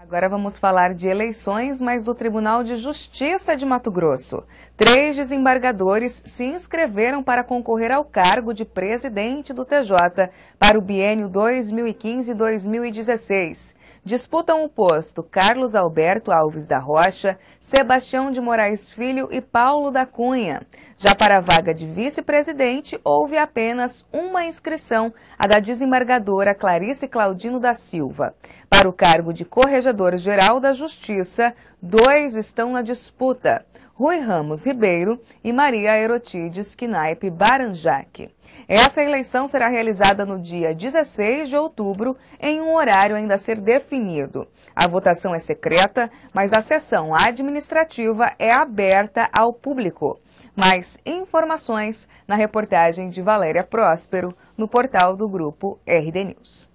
Agora vamos falar de eleições, mas do Tribunal de Justiça de Mato Grosso. Três desembargadores se inscreveram para concorrer ao cargo de presidente do TJ para o biênio 2015-2016. Disputam o posto Carlos Alberto Alves da Rocha, Sebastião de Moraes Filho e Paulo da Cunha. Já para a vaga de vice-presidente, houve apenas uma inscrição, a da desembargadora Clarice Claudino da Silva. Para o cargo de corregedor, Procurador-Geral da Justiça, dois estão na disputa. Rui Ramos Ribeiro e Maria Erotides Knaipe Baranjac. Essa eleição será realizada no dia 16 de outubro, em um horário ainda a ser definido. A votação é secreta, mas a sessão administrativa é aberta ao público. Mais informações na reportagem de Valéria Próspero, no portal do Grupo RD News.